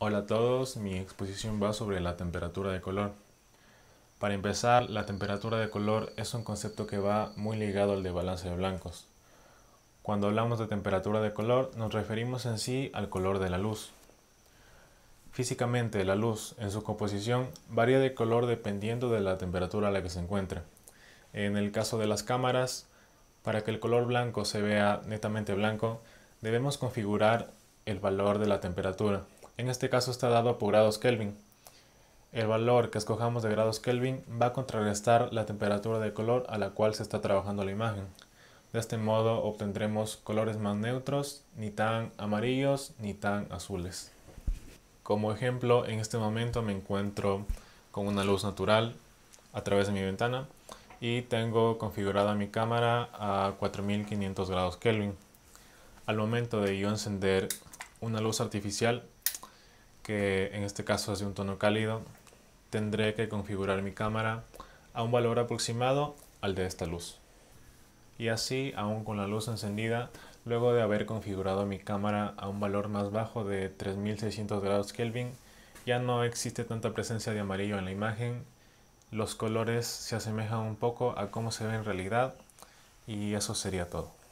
Hola a todos, mi exposición va sobre la temperatura de color. Para empezar, la temperatura de color es un concepto que va muy ligado al de balance de blancos. Cuando hablamos de temperatura de color, nos referimos en sí al color de la luz. Físicamente, la luz, en su composición, varía de color dependiendo de la temperatura a la que se encuentre. En el caso de las cámaras, para que el color blanco se vea netamente blanco, debemos configurar el valor de la temperatura, en este caso está dado por grados Kelvin. El valor que escojamos de grados Kelvin va a contrarrestar la temperatura de color a la cual se está trabajando la imagen. De este modo obtendremos colores más neutros, ni tan amarillos ni tan azules. Como ejemplo, en este momento me encuentro con una luz natural a través de mi ventana y tengo configurada mi cámara a 4500 grados Kelvin. Al momento de yo encender una luz artificial que en este caso es de un tono cálido, tendré que configurar mi cámara a un valor aproximado al de esta luz. Y así, aún con la luz encendida, luego de haber configurado mi cámara a un valor más bajo de 3600 grados Kelvin, ya no existe tanta presencia de amarillo en la imagen, los colores se asemejan un poco a cómo se ve en realidad y eso sería todo.